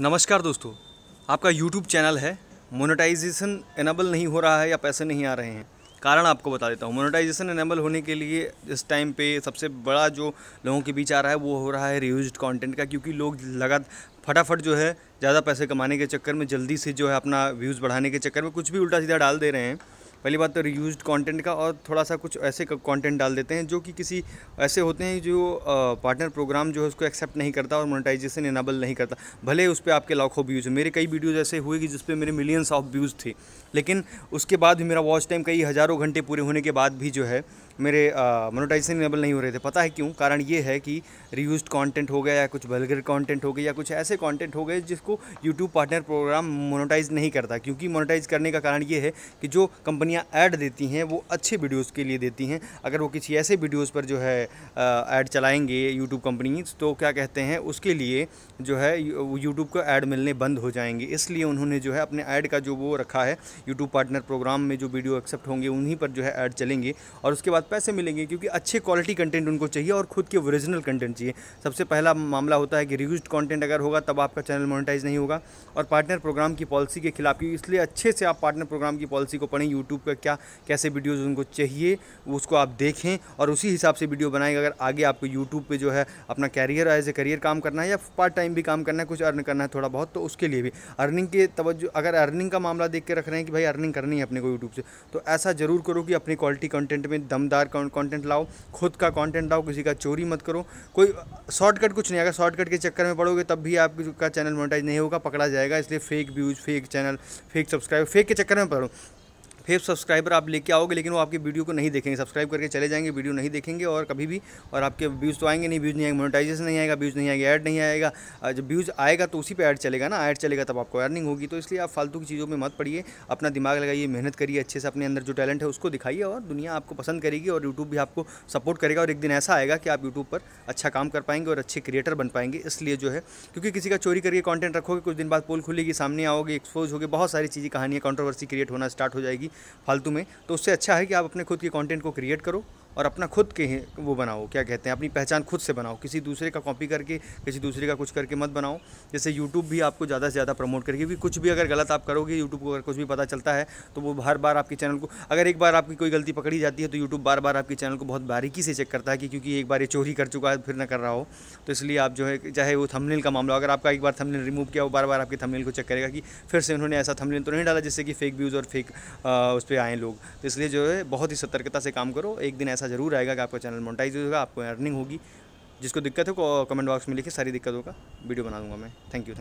नमस्कार दोस्तों आपका यूट्यूब चैनल है मोनेटाइजेशन एनेबल नहीं हो रहा है या पैसे नहीं आ रहे हैं कारण आपको बता देता हूँ मोनेटाइजेशन एनेबल होने के लिए इस टाइम पे सबसे बड़ा जो लोगों के बीच आ रहा है वो हो रहा है रियूज कंटेंट का क्योंकि लोग लगा फटाफट जो है ज़्यादा पैसे कमाने के चक्कर में जल्दी से जो है अपना व्यूज़ बढ़ाने के चक्कर में कुछ भी उल्टा सीधा डाल दे रहे हैं पहली बात तो रियूज कंटेंट का और थोड़ा सा कुछ ऐसे कंटेंट डाल देते हैं जो कि किसी ऐसे होते हैं जो पार्टनर प्रोग्राम जो है उसको एक्सेप्ट नहीं करता और मोनेटाइजेशन इनाबल नहीं करता भले उस पर आपके लाखों व्यूज़ मेरे कई वीडियोज़ ऐसे हुए कि जिसपे मेरे मिलियंस ऑफ व्यूज़ थे लेकिन उसके बाद भी मेरा वॉच टाइम कई हज़ारों घंटे पूरे होने के बाद भी जो है मेरे मोनोटाइजेशन इनेबल नहीं हो रहे थे पता है क्यों कारण ये है कि रीयूज कंटेंट हो गया या कुछ बलगर कंटेंट हो गया या कुछ ऐसे कंटेंट हो गए जिसको यूट्यूब पार्टनर प्रोग्राम मोनोटाइज नहीं करता क्योंकि मोनोटाइज करने का कारण ये है कि जो कंपनियाँ ऐड देती हैं वो अच्छे वीडियोज़ के लिए देती हैं अगर वो किसी ऐसे वीडियोज़ पर जो है ऐड चलाएँगे यूट्यूब कंपनीज तो क्या कहते हैं उसके लिए जो है यूट्यूब को ऐड मिलने बंद हो जाएंगे इसलिए उन्होंने जो है अपने ऐड का जो वो रखा है यूट्यूब पार्टनर प्रोग्राम में जो वीडियो एक्सेप्ट होंगे उन्हीं पर जो है ऐड चलेंगे और उसके बाद बाद पैसे मिलेंगे क्योंकि अच्छे क्वालिटी कंटेंट उनको चाहिए और खुद के ओरिजिनल कंटेंट चाहिए सबसे पहला मामला होता है कि रिव्यूज कंटेंट अगर होगा तब आपका चैनल मोनेटाइज नहीं होगा और पार्टनर प्रोग्राम की पॉलिसी के खिलाफ क्योंकि इसलिए अच्छे से आप पार्टनर प्रोग्राम की पॉलिसी को पढ़ें यूट्यूब पर क्या कैसे वीडियोज़ उनको चाहिए उसको आप देखें और उसी हिसाब से वीडियो बनाएंगे अगर आगे आपको यूट्यूब पर जो है अपना कैरियर एज ए करियर काम करना है या पार्ट टाइम भी काम करना है कुछ अर्न करना है थोड़ा बहुत तो उसके लिए भी अर्निंग के तवज्जो अगर अर्निंग का मामला देख के रख रहे हैं कि भाई अर्निंग करनी है अपने को यूट्यूब से तो ऐसा ज़रूर करो कि अपनी क्वालिटी कंटेंट में दम ईमानदार कंटेंट लाओ खुद का कंटेंट लाओ किसी का चोरी मत करो कोई शॉर्टकट कुछ नहीं आएगा शॉर्टकट के चक्कर में पड़ोगे तब भी आपका चैनल मोनिटाइज नहीं होगा पकड़ा जाएगा इसलिए fake views fake channel fake subscribe fake के चक्कर में पड़ो फिर सब्सक्राइबर आप लेके आओगे लेकिन वो आपकी वीडियो को नहीं देखेंगे सब्सक्राइब करके चले जाएंगे वीडियो नहीं देखेंगे और कभी भी और आपके व्यूज़ तो आएंगे नहीं व्यूज़ नहीं आएंगे मोनेटाइजेशन नहीं आएगा व्यूज़ नहीं आएगा ऐड नहीं आएगा जब व्यूज़ आएगा तो उसी पर ऐड चलेगा ना ऐड चलेगा तब आपको अर्निंग होगी तो इसलिए आप फालतू की चीज़ों में मत पड़िए अपना दिमाग लगाइए मेहनत करिए अच्छे से अपने अंदर जो टैलेंट है उसको दिखाइए और दुनिया आपको पसंद करेगी और यूट्यूब भी आपको सपोर्ट करेगा और एक दिन ऐसा आएगा कि आप यूट्यूब पर अच्छा काम कर पाएंगे और अच्छे क्रिएटर बन पाएंगे इसलिए जो है क्योंकि किसी का चोरी करके कॉन्टेंट रखोगे कुछ दिन बाद पोल खुलेगी सामने आओगे एक्सपोज होगी बहुत सारी चीज़ें कहानियाँ कॉन्ट्रोवर्सी क्रिएट होना स्टार्ट हो जाएगी फालतू में तो उससे अच्छा है कि आप अपने खुद के कॉन्टेंट को क्रिएट करो और अपना खुद के वो बनाओ क्या कहते हैं अपनी पहचान खुद से बनाओ किसी दूसरे का कॉपी करके किसी दूसरे का कुछ करके मत बनाओ जैसे यूट्यूब भी आपको ज़्यादा से ज़्यादा प्रमोट करेगी क्योंकि कुछ भी अगर गलत आप करोगे यूट्यूब को अगर कुछ भी पता चलता है तो वो हर बार आपके चैनल को अगर एक बार आपकी कोई गलती पकड़ी जाती है तो यूट्यूब बार बार आपके चैनल को बहुत बारीकी से चेक करता है कि क्योंकि एक बार ये चोरी कर चुका है फिर ना कर रहा हो तो इसलिए आप जो है चाहे वो थंबनेल का मामला अगर आपका एक बार थंबनेल रिमूव किया वो बार बार आपके थंबनेल को चेक करेगा कि फिर से उन्होंने ऐसा थंबनेल तो नहीं डाला जिससे कि फेक व्यूज़ और फेक उस पर आएँ लोग तो इसलिए जो है बहुत ही सतर्कता से काम करो एक दिन ऐसा पैसा जरूर आएगा कि आपका चैनल मोनिटाइज होगा आपको अर्निंग होगी जिसको दिक्कत हो कमेंट बॉक्स में लिखे सारी दिक्कतों का वीडियो बना दूंगा मैं थैंक यू